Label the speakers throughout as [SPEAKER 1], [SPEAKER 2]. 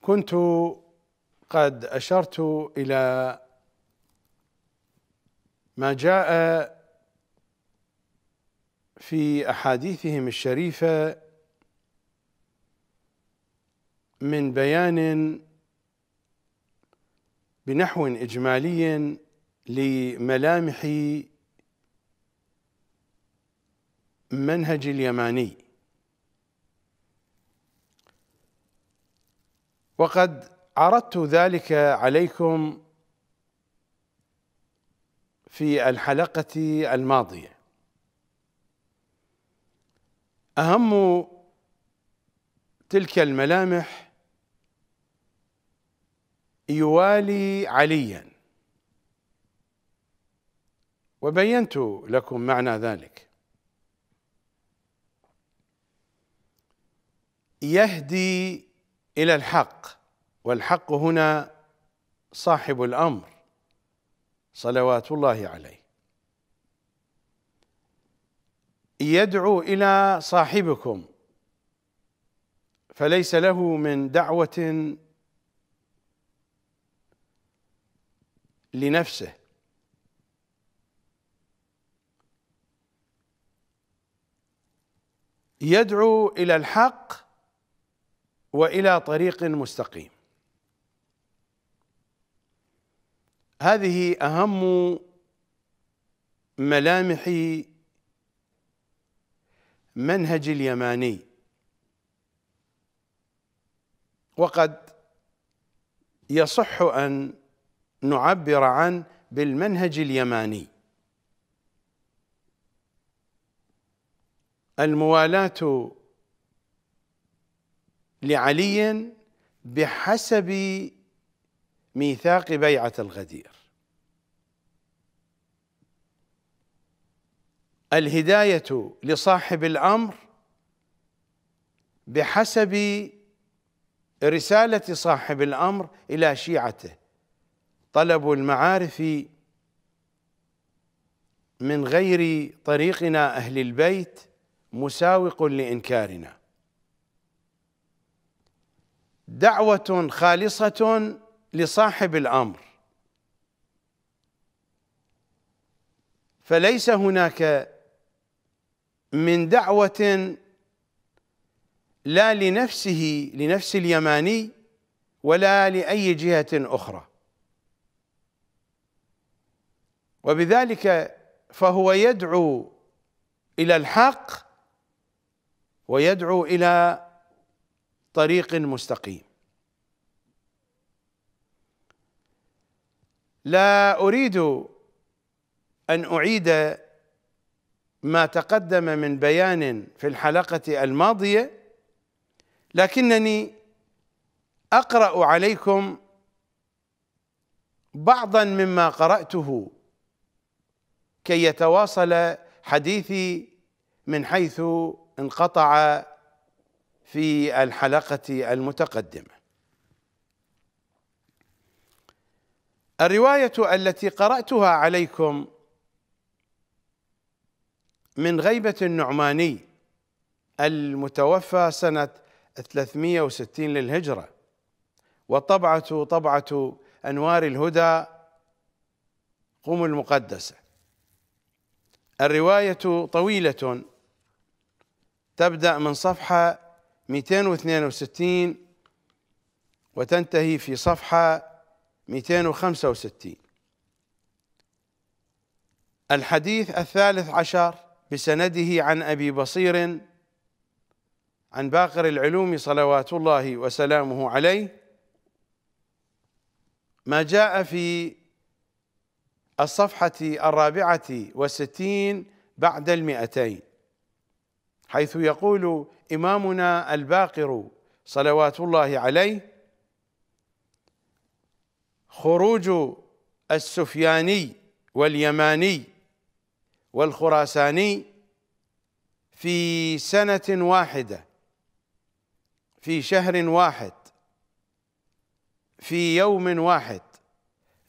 [SPEAKER 1] كنت قد اشرت الى ما جاء في احاديثهم الشريفه من بيان بنحو اجمالي لملامح منهج اليماني وقد عرضت ذلك عليكم في الحلقة الماضية أهم تلك الملامح يوالي عليا وبينت لكم معنى ذلك يهدي الى الحق والحق هنا صاحب الامر صلوات الله عليه يدعو الى صاحبكم فليس له من دعوه لنفسه يدعو الى الحق والى طريق مستقيم هذه اهم ملامح منهج اليماني وقد يصح ان نعبر عن بالمنهج اليماني الموالاه لعلي بحسب ميثاق بيعة الغدير الهداية لصاحب الأمر بحسب رسالة صاحب الأمر إلى شيعته طلب المعارف من غير طريقنا أهل البيت مساوق لإنكارنا دعوة خالصة لصاحب الأمر فليس هناك من دعوة لا لنفسه لنفس اليماني ولا لأي جهة أخرى وبذلك فهو يدعو إلى الحق ويدعو إلى طريق مستقيم لا اريد ان اعيد ما تقدم من بيان في الحلقه الماضيه لكنني اقرا عليكم بعضا مما قراته كي يتواصل حديثي من حيث انقطع في الحلقة المتقدمة الرواية التي قرأتها عليكم من غيبة النعماني المتوفى سنة 360 للهجرة وطبعة طبعة أنوار الهدى قم المقدسة الرواية طويلة تبدأ من صفحة 262 وتنتهي في صفحة 265 الحديث الثالث عشر بسنده عن أبي بصير عن باقر العلوم صلوات الله وسلامه عليه ما جاء في الصفحة الرابعة والستين بعد المئتين حيث يقول إمامنا الباقر صلوات الله عليه خروج السفياني واليماني والخراساني في سنة واحدة في شهر واحد في يوم واحد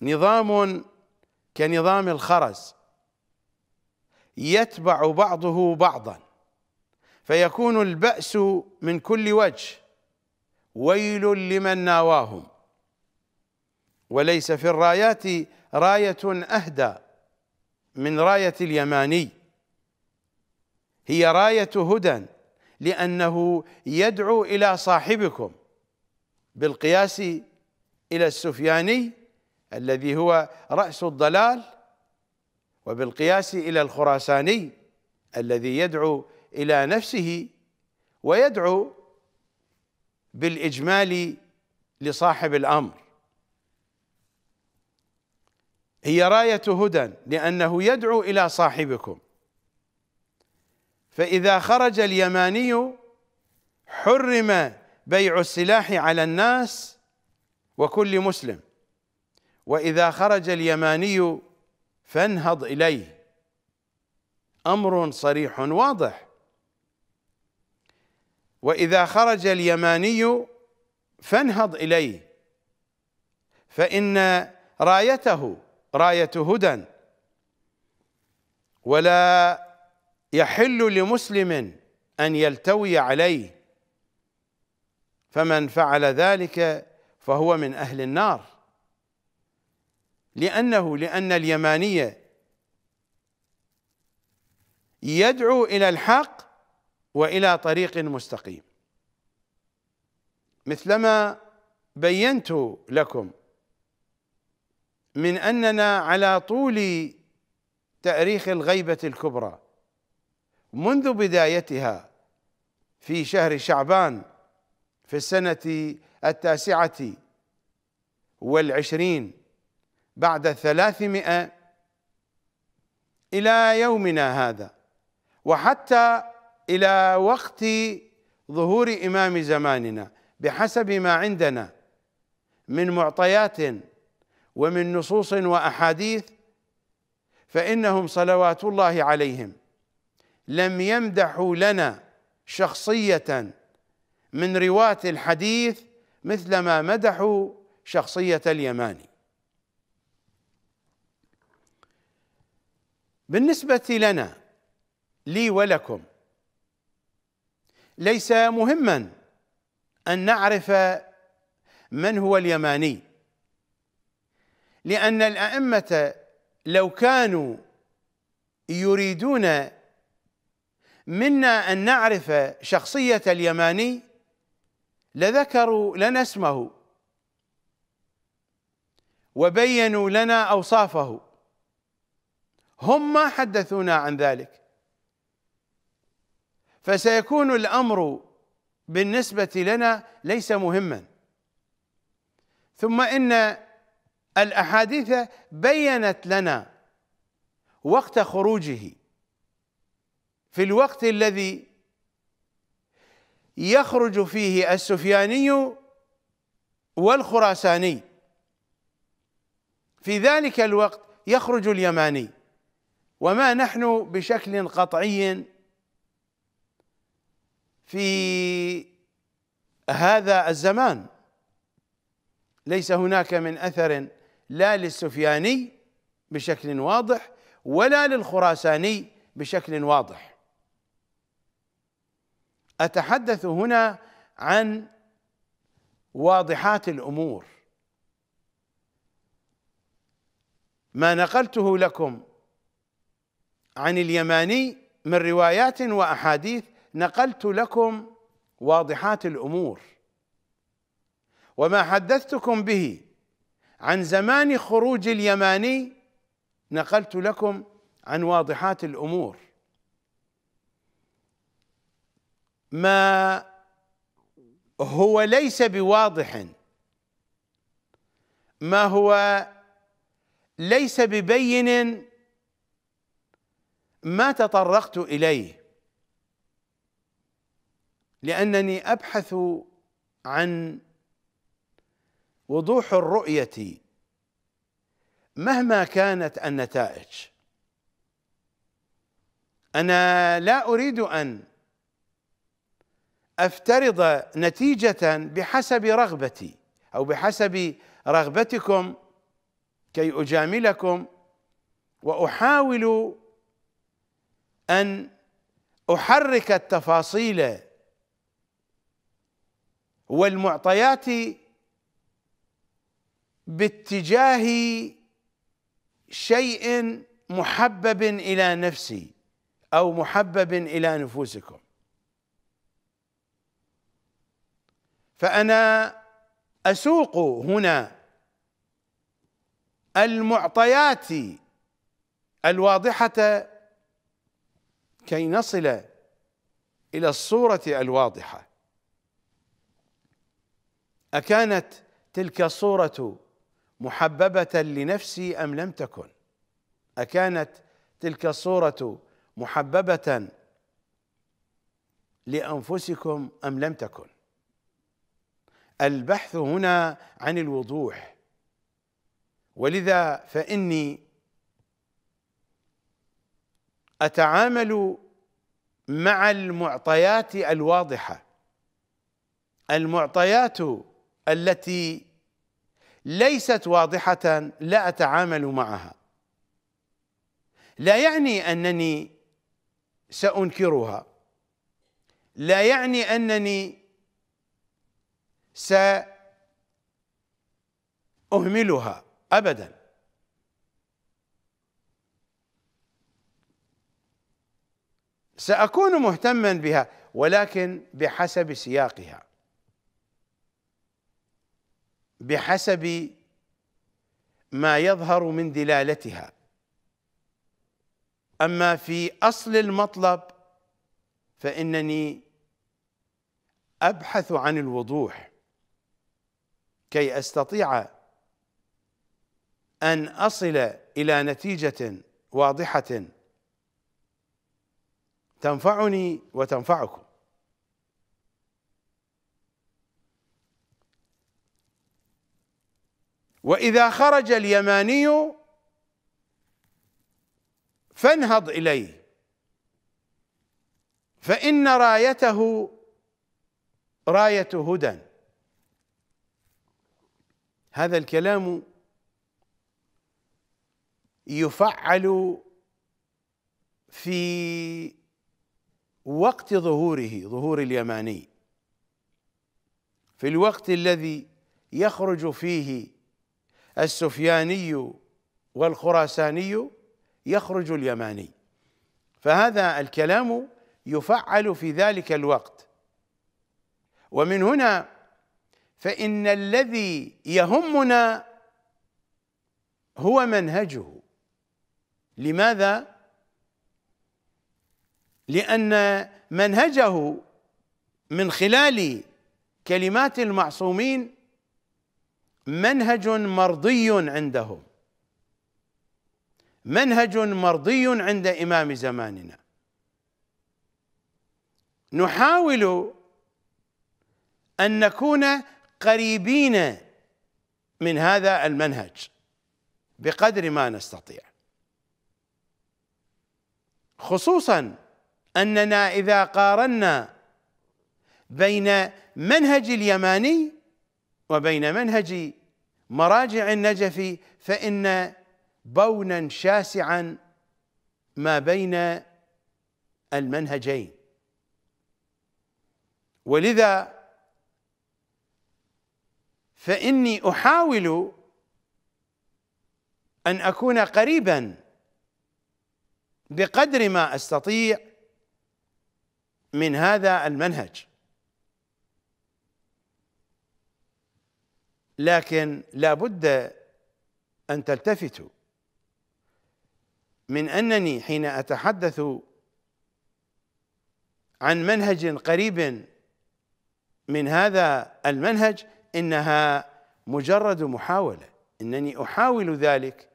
[SPEAKER 1] نظام كنظام الخرز يتبع بعضه بعضا فيكون البأس من كل وجه ويل لمن ناواهم وليس في الرايات راية أهدى من راية اليماني هي راية هدى لأنه يدعو إلى صاحبكم بالقياس إلى السفياني الذي هو رأس الضلال وبالقياس إلى الخراساني الذي يدعو الى نفسه ويدعو بالاجمال لصاحب الامر هي رايه هدى لانه يدعو الى صاحبكم فاذا خرج اليماني حرم بيع السلاح على الناس وكل مسلم واذا خرج اليماني فانهض اليه امر صريح واضح واذا خرج اليماني فانهض اليه فان رايته رايه هدى ولا يحل لمسلم ان يلتوي عليه فمن فعل ذلك فهو من اهل النار لانه لان اليمانيه يدعو الى الحق والى طريق مستقيم مثلما بينت لكم من اننا على طول تاريخ الغيبه الكبرى منذ بدايتها في شهر شعبان في السنه التاسعه والعشرين بعد الثلاثمائه الى يومنا هذا وحتى الى وقت ظهور امام زماننا بحسب ما عندنا من معطيات ومن نصوص واحاديث فانهم صلوات الله عليهم لم يمدحوا لنا شخصيه من رواه الحديث مثل ما مدحوا شخصيه اليماني بالنسبه لنا لي ولكم ليس مهما ان نعرف من هو اليماني لان الائمه لو كانوا يريدون منا ان نعرف شخصيه اليماني لذكروا لنا اسمه وبينوا لنا اوصافه هم ما حدثونا عن ذلك فسيكون الامر بالنسبه لنا ليس مهما ثم ان الاحاديث بينت لنا وقت خروجه في الوقت الذي يخرج فيه السفياني والخراساني في ذلك الوقت يخرج اليماني وما نحن بشكل قطعي في هذا الزمان ليس هناك من اثر لا للسفياني بشكل واضح ولا للخراساني بشكل واضح اتحدث هنا عن واضحات الامور ما نقلته لكم عن اليماني من روايات واحاديث نقلت لكم واضحات الامور وما حدثتكم به عن زمان خروج اليماني نقلت لكم عن واضحات الامور ما هو ليس بواضح ما هو ليس ببين ما تطرقت اليه لانني ابحث عن وضوح الرؤيه مهما كانت النتائج انا لا اريد ان افترض نتيجه بحسب رغبتي او بحسب رغبتكم كي اجاملكم واحاول ان احرك التفاصيل والمعطيات باتجاه شيء محبب الى نفسي او محبب الى نفوسكم فانا اسوق هنا المعطيات الواضحه كي نصل الى الصوره الواضحه اكانت تلك الصوره محببه لنفسي ام لم تكن اكانت تلك الصوره محببه لانفسكم ام لم تكن البحث هنا عن الوضوح ولذا فاني اتعامل مع المعطيات الواضحه المعطيات التي ليست واضحة لا أتعامل معها لا يعني أنني سأنكرها لا يعني أنني سأهملها أبدا سأكون مهتما بها ولكن بحسب سياقها بحسب ما يظهر من دلالتها اما في اصل المطلب فانني ابحث عن الوضوح كي استطيع ان اصل الى نتيجه واضحه تنفعني وتنفعكم واذا خرج اليماني فانهض اليه فان رايته رايه هدى هذا الكلام يفعل في وقت ظهوره ظهور اليماني في الوقت الذي يخرج فيه السفياني والخراساني يخرج اليماني فهذا الكلام يفعل في ذلك الوقت ومن هنا فإن الذي يهمنا هو منهجه لماذا؟ لأن منهجه من خلال كلمات المعصومين منهج مرضي عندهم منهج مرضي عند إمام زماننا نحاول أن نكون قريبين من هذا المنهج بقدر ما نستطيع خصوصا أننا إذا قارنا بين منهج اليماني وبين منهج مراجع النجف فإن بونا شاسعا ما بين المنهجين ولذا فإني أحاول أن أكون قريبا بقدر ما أستطيع من هذا المنهج لكن لا بد أن تلتفتوا من أنني حين أتحدث عن منهج قريب من هذا المنهج إنها مجرد محاولة إنني أحاول ذلك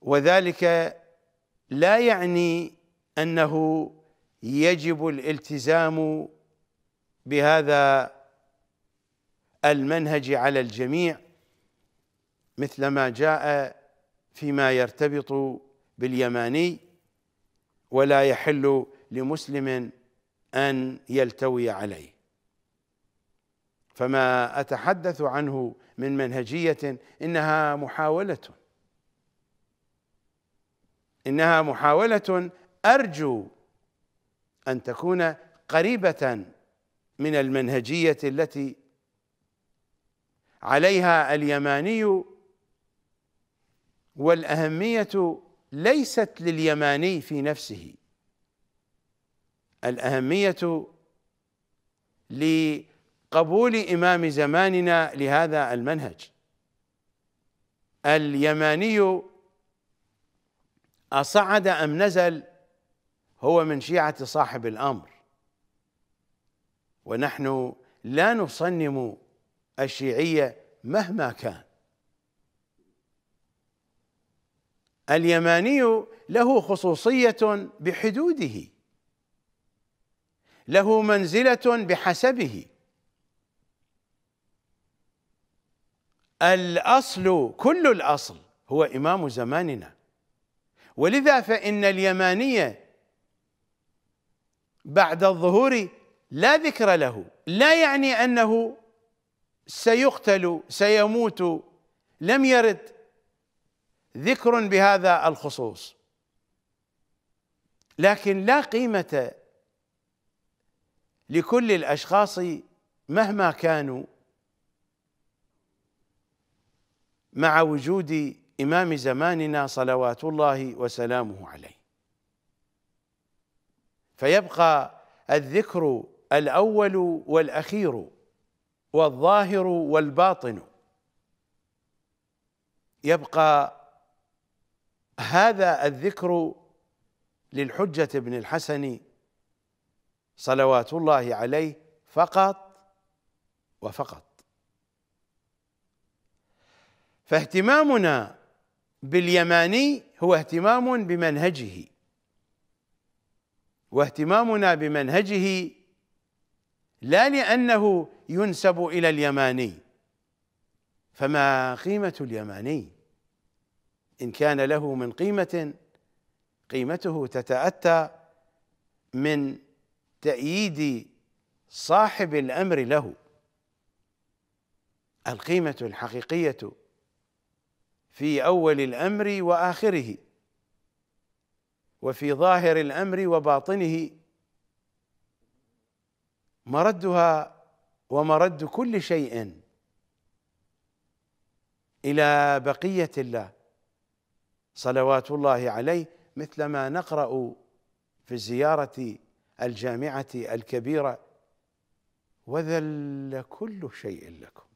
[SPEAKER 1] وذلك لا يعني أنه يجب الالتزام بهذا المنهج على الجميع مثل ما جاء فيما يرتبط باليماني ولا يحل لمسلم ان يلتوي عليه فما اتحدث عنه من منهجيه انها محاوله انها محاوله ارجو ان تكون قريبه من المنهجيه التي عليها اليماني والاهميه ليست لليماني في نفسه الاهميه لقبول امام زماننا لهذا المنهج اليماني اصعد ام نزل هو من شيعه صاحب الامر ونحن لا نصنم الشيعية مهما كان اليماني له خصوصية بحدوده له منزلة بحسبه الأصل كل الأصل هو إمام زماننا ولذا فإن اليمانية بعد الظهور لا ذكر له لا يعني أنه سيقتل سيموت لم يرد ذكر بهذا الخصوص لكن لا قيمة لكل الأشخاص مهما كانوا مع وجود إمام زماننا صلوات الله وسلامه عليه فيبقى الذكر الأول والأخير والظاهر والباطن يبقى هذا الذكر للحجة بن الحسن صلوات الله عليه فقط وفقط فاهتمامنا باليماني هو اهتمام بمنهجه واهتمامنا بمنهجه لا لأنه ينسب الى اليماني فما قيمه اليماني ان كان له من قيمه قيمته تتاتى من تأييد صاحب الأمر له القيمة الحقيقية في أول الأمر وآخره وفي ظاهر الأمر وباطنه مردها ومرد كل شيء الى بقيه الله صلوات الله عليه مثل ما نقرا في الزياره الجامعه الكبيره وذل كل شيء لكم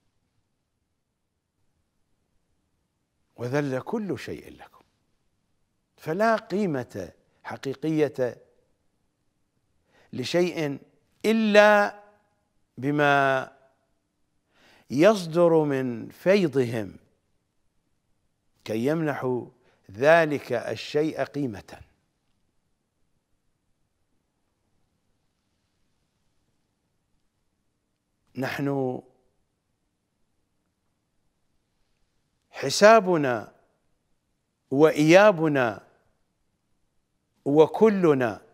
[SPEAKER 1] وذل كل شيء لكم فلا قيمه حقيقيه لشيء الا بما يصدر من فيضهم كي يمنحوا ذلك الشيء قيمة نحن حسابنا وإيابنا وكلنا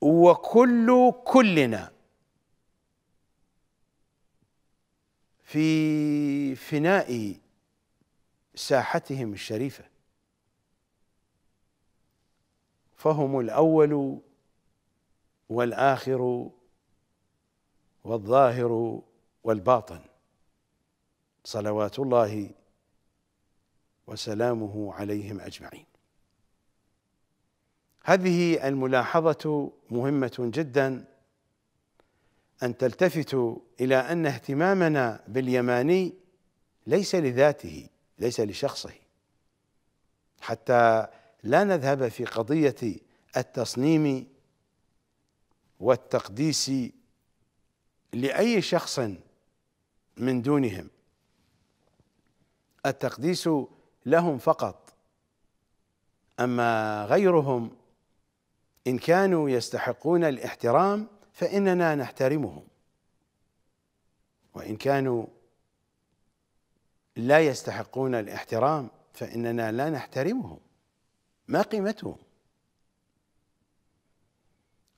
[SPEAKER 1] وكل كلنا في فناء ساحتهم الشريفه فهم الاول والاخر والظاهر والباطن صلوات الله وسلامه عليهم اجمعين هذه الملاحظة مهمة جدا أن تلتفتوا إلى أن اهتمامنا باليماني ليس لذاته ليس لشخصه حتى لا نذهب في قضية التصنيم والتقديس لأي شخص من دونهم التقديس لهم فقط أما غيرهم إن كانوا يستحقون الاحترام فإننا نحترمهم وإن كانوا لا يستحقون الاحترام فإننا لا نحترمهم ما قيمتهم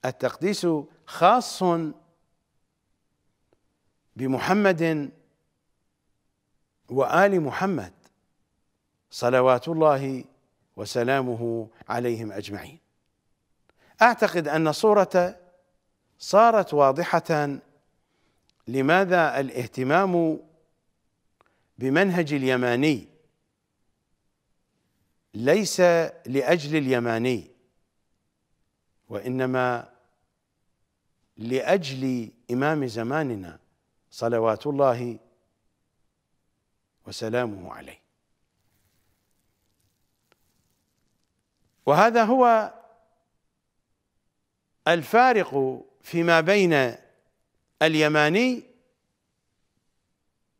[SPEAKER 1] التقديس خاص بمحمد وآل محمد صلوات الله وسلامه عليهم أجمعين اعتقد ان صوره صارت واضحه لماذا الاهتمام بمنهج اليماني ليس لاجل اليماني وانما لاجل امام زماننا صلوات الله وسلامه عليه وهذا هو الفارق فيما بين اليماني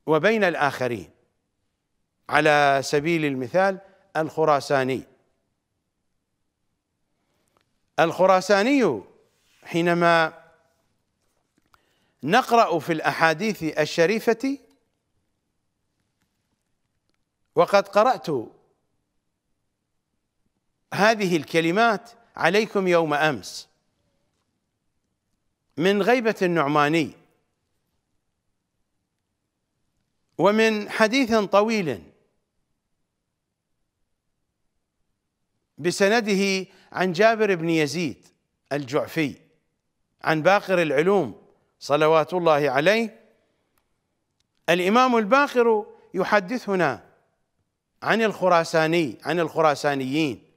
[SPEAKER 1] وبين الآخرين على سبيل المثال الخراساني الخراساني حينما نقرأ في الأحاديث الشريفة وقد قرأت هذه الكلمات عليكم يوم أمس من غيبة النعماني ومن حديث طويل بسنده عن جابر بن يزيد الجعفي عن باقر العلوم صلوات الله عليه الامام الباقر يحدثنا عن الخراساني عن الخراسانيين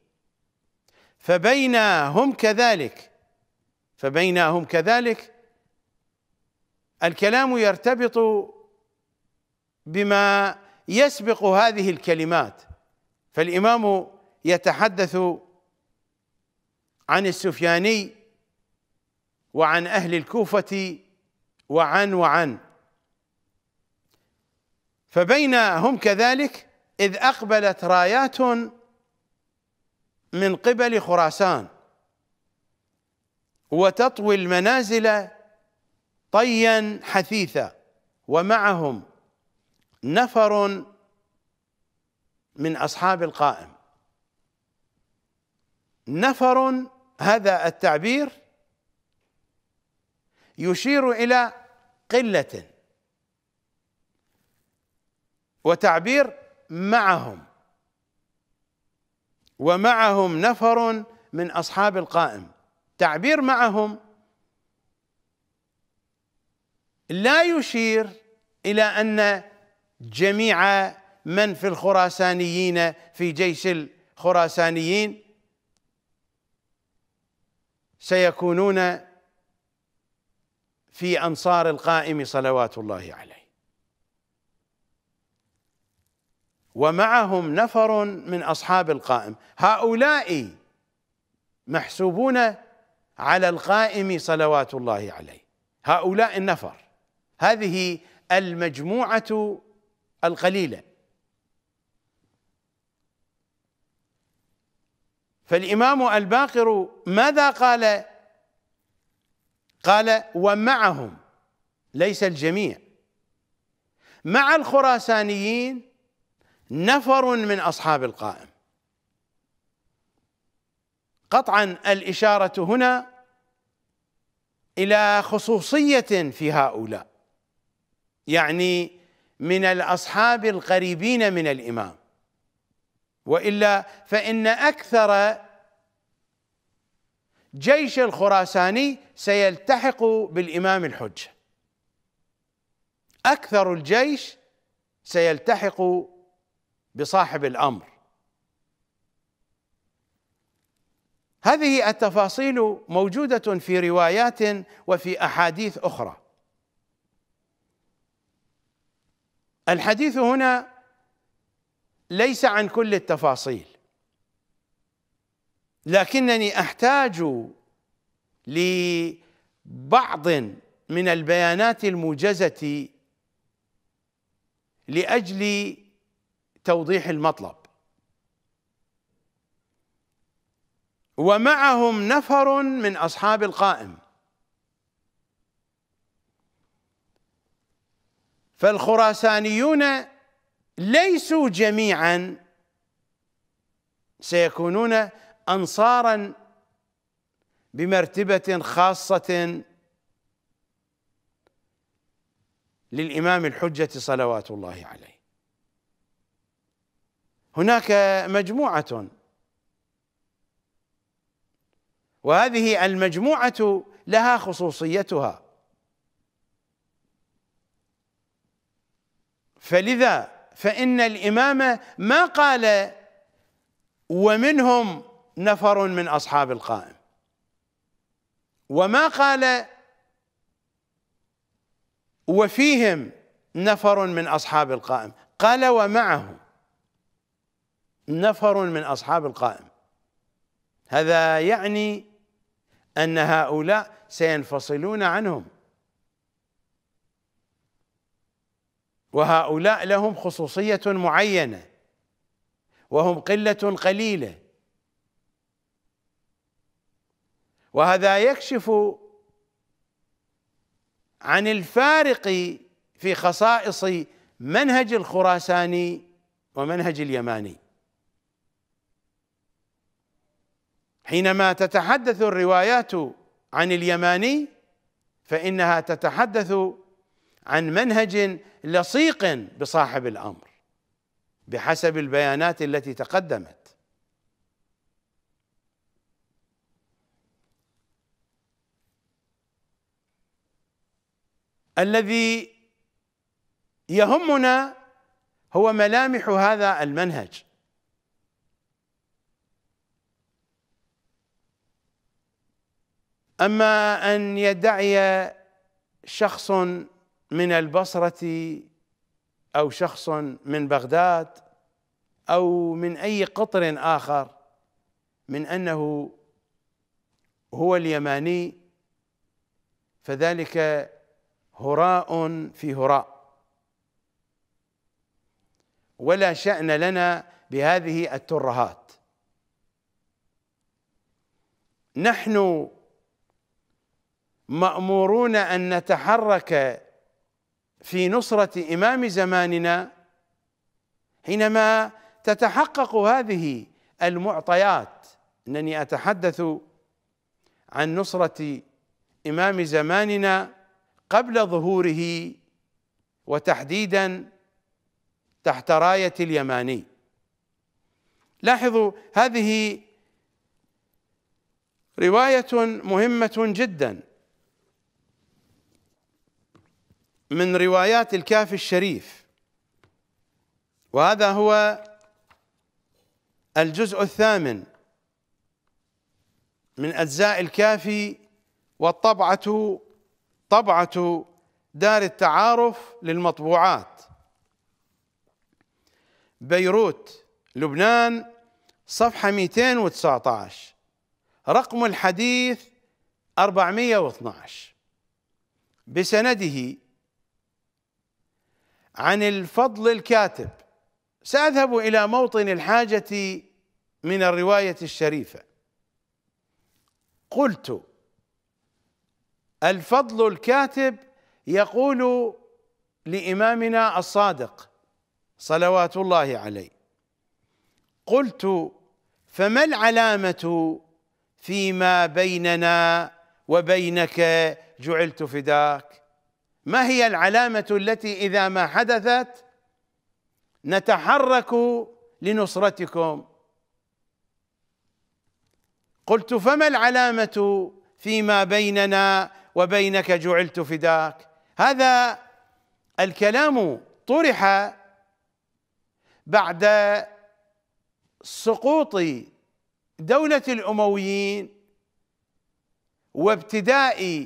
[SPEAKER 1] فبينا هم كذلك فبينهم كذلك الكلام يرتبط بما يسبق هذه الكلمات فالامام يتحدث عن السفياني وعن اهل الكوفه وعن وعن فبين هم كذلك اذ اقبلت رايات من قبل خراسان وتطوي المنازل طيا حثيثا ومعهم نفر من اصحاب القائم نفر هذا التعبير يشير الى قله وتعبير معهم ومعهم نفر من اصحاب القائم التعبير معهم لا يشير الى ان جميع من في الخراسانيين في جيش الخراسانيين سيكونون في انصار القائم صلوات الله عليه ومعهم نفر من اصحاب القائم هؤلاء محسوبون على القائم صلوات الله عليه هؤلاء النفر هذه المجموعه القليله فالامام الباقر ماذا قال قال ومعهم ليس الجميع مع الخراسانيين نفر من اصحاب القائم قطعا الاشاره هنا الى خصوصيه في هؤلاء يعني من الاصحاب القريبين من الامام والا فان اكثر جيش الخراساني سيلتحق بالامام الحجه اكثر الجيش سيلتحق بصاحب الامر هذه التفاصيل موجوده في روايات وفي احاديث اخرى الحديث هنا ليس عن كل التفاصيل لكنني احتاج لبعض من البيانات الموجزه لاجل توضيح المطلب ومعهم نفر من أصحاب القائم فالخراسانيون ليسوا جميعا سيكونون أنصارا بمرتبة خاصة للإمام الحجة صلوات الله عليه هناك مجموعة وهذه المجموعه لها خصوصيتها فلذا فان الامام ما قال ومنهم نفر من اصحاب القائم وما قال وفيهم نفر من اصحاب القائم قال ومعه نفر من اصحاب القائم هذا يعني أن هؤلاء سينفصلون عنهم وهؤلاء لهم خصوصية معينة وهم قلة قليلة وهذا يكشف عن الفارق في خصائص منهج الخراساني ومنهج اليماني حينما تتحدث الروايات عن اليماني فإنها تتحدث عن منهج لصيق بصاحب الأمر بحسب البيانات التي تقدمت الذي يهمنا هو ملامح هذا المنهج اما ان يدعي شخص من البصره او شخص من بغداد او من اي قطر اخر من انه هو اليماني فذلك هراء في هراء ولا شأن لنا بهذه الترهات نحن مامورون ان نتحرك في نصره امام زماننا حينما تتحقق هذه المعطيات انني اتحدث عن نصره امام زماننا قبل ظهوره وتحديدا تحت رايه اليماني لاحظوا هذه روايه مهمه جدا من روايات الكافي الشريف وهذا هو الجزء الثامن من أجزاء الكافي والطبعة طبعة دار التعارف للمطبوعات بيروت لبنان صفحة 219 رقم الحديث 412 بسنده عن الفضل الكاتب ساذهب الى موطن الحاجه من الروايه الشريفه قلت الفضل الكاتب يقول لامامنا الصادق صلوات الله عليه قلت فما العلامه فيما بيننا وبينك جعلت فداك ما هي العلامة التي إذا ما حدثت نتحرك لنصرتكم قلت فما العلامة فيما بيننا وبينك جعلت فداك هذا الكلام طرح بعد سقوط دولة الأمويين وابتداء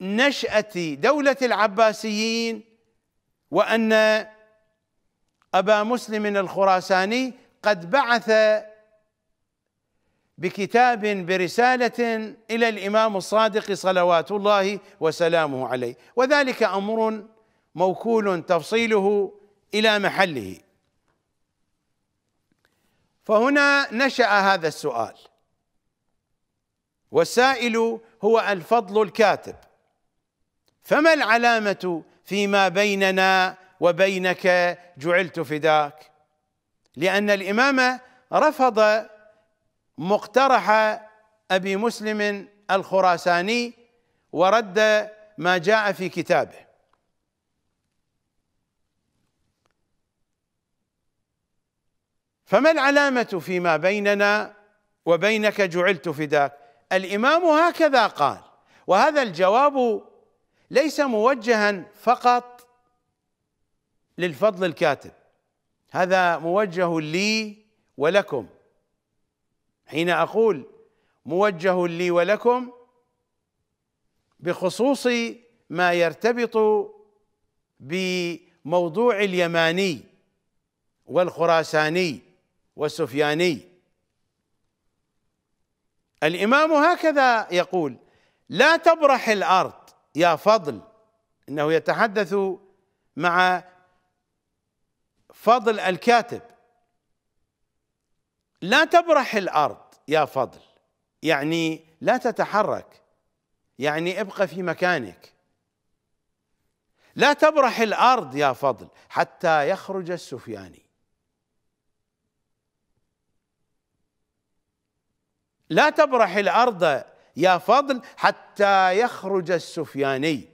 [SPEAKER 1] نشأة دولة العباسيين وأن أبا مسلم الخراساني قد بعث بكتاب برسالة إلى الإمام الصادق صلوات الله وسلامه عليه وذلك أمر موكول تفصيله إلى محله فهنا نشأ هذا السؤال والسائل هو الفضل الكاتب فما العلامه فيما بيننا وبينك جعلت فداك لان الامام رفض مقترح ابي مسلم الخراساني ورد ما جاء في كتابه فما العلامة فيما بيننا وبينك جعلت فداك الإمام هكذا قال وهذا الجواب ليس موجها فقط للفضل الكاتب هذا موجه لي ولكم حين اقول موجه لي ولكم بخصوص ما يرتبط بموضوع اليماني والخراساني والسفياني الامام هكذا يقول لا تبرح الارض يا فضل انه يتحدث مع فضل الكاتب لا تبرح الارض يا فضل يعني لا تتحرك يعني ابقى في مكانك لا تبرح الارض يا فضل حتى يخرج السفياني لا تبرح الارض يا فضل حتى يخرج السفياني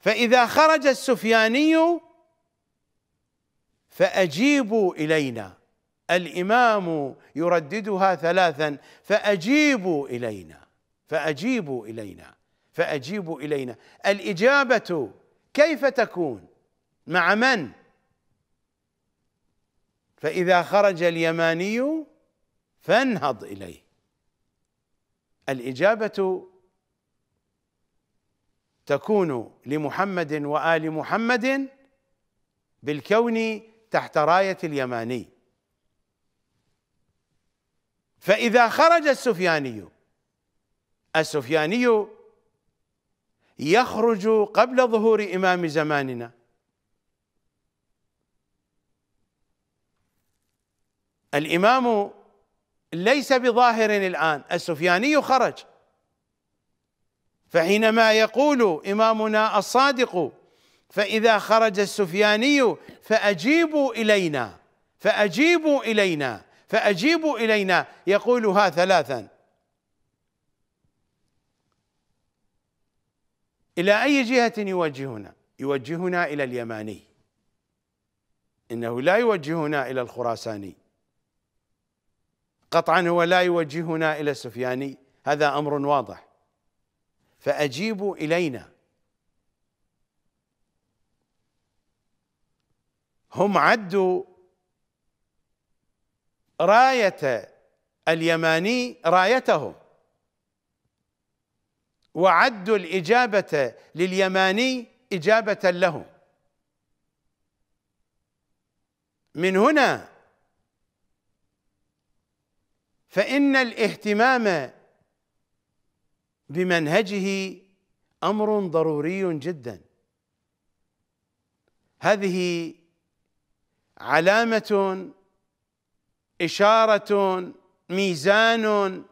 [SPEAKER 1] فإذا خرج السفياني فأجيبوا إلينا الإمام يرددها ثلاثا فأجيبوا إلينا فأجيبوا إلينا فأجيبوا إلينا الإجابة كيف تكون مع من فإذا خرج اليماني فانهض إليه الإجابة تكون لمحمد وآل محمد بالكون تحت راية اليماني فإذا خرج السفياني السفياني يخرج قبل ظهور إمام زماننا الإمام ليس بظاهر الآن السفياني خرج فحينما يقول إمامنا الصادق فإذا خرج السفياني فأجيبوا إلينا فأجيبوا إلينا فأجيبوا إلينا يقولها ثلاثا إلى أي جهة يوجهنا يوجهنا إلى اليماني إنه لا يوجهنا إلى الخراساني قطعا هو لا يوجهنا الى السفياني هذا امر واضح فاجيبوا الينا هم عدوا رايه اليماني رايتهم وعدوا الاجابه لليماني اجابه لهم من هنا فإن الاهتمام بمنهجه أمر ضروري جدا هذه علامة إشارة ميزان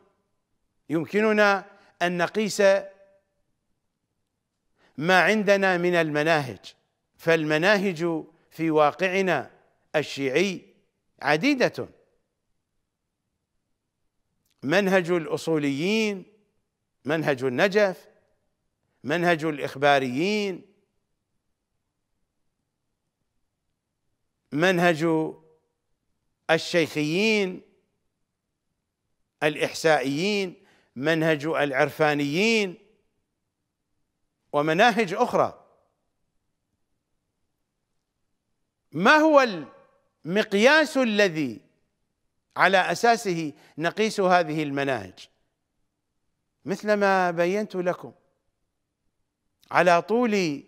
[SPEAKER 1] يمكننا أن نقيس ما عندنا من المناهج فالمناهج في واقعنا الشيعي عديده منهج الاصوليين منهج النجف منهج الاخباريين منهج الشيخيين الاحسائيين منهج العرفانيين ومناهج اخرى ما هو المقياس الذي على اساسه نقيس هذه المناهج مثل ما بينت لكم على طول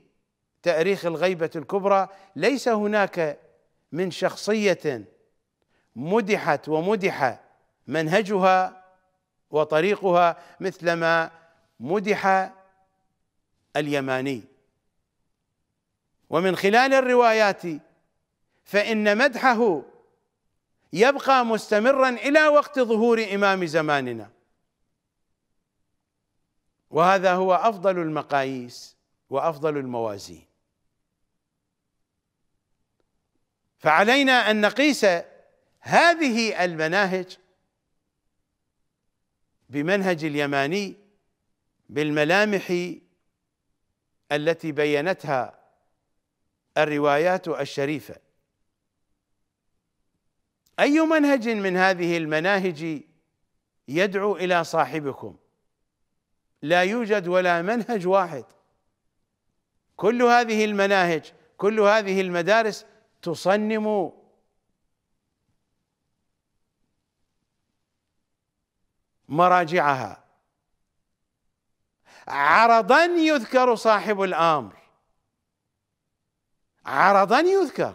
[SPEAKER 1] تاريخ الغيبه الكبرى ليس هناك من شخصيه مدحت ومدح منهجها وطريقها مثلما مدح اليماني ومن خلال الروايات فان مدحه يبقى مستمرا الى وقت ظهور امام زماننا وهذا هو افضل المقاييس وافضل الموازين فعلينا ان نقيس هذه المناهج بمنهج اليماني بالملامح التي بينتها الروايات الشريفه اي منهج من هذه المناهج يدعو الى صاحبكم لا يوجد ولا منهج واحد كل هذه المناهج كل هذه المدارس تصنم مراجعها عرضا يذكر صاحب الامر عرضا يذكر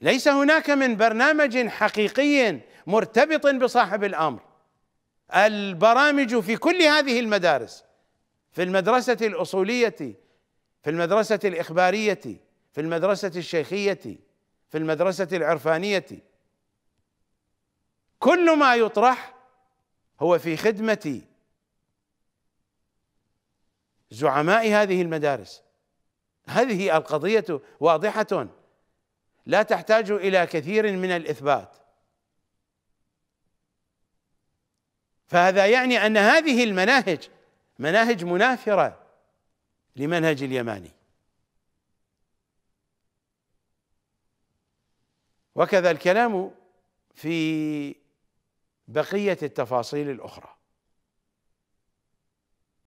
[SPEAKER 1] ليس هناك من برنامج حقيقي مرتبط بصاحب الامر البرامج في كل هذه المدارس في المدرسه الاصوليه في المدرسه الاخباريه في المدرسه الشيخيه في المدرسه العرفانيه كل ما يطرح هو في خدمه زعماء هذه المدارس هذه القضيه واضحه لا تحتاج الى كثير من الاثبات فهذا يعني ان هذه المناهج مناهج منافره لمنهج اليماني وكذا الكلام في بقيه التفاصيل الاخرى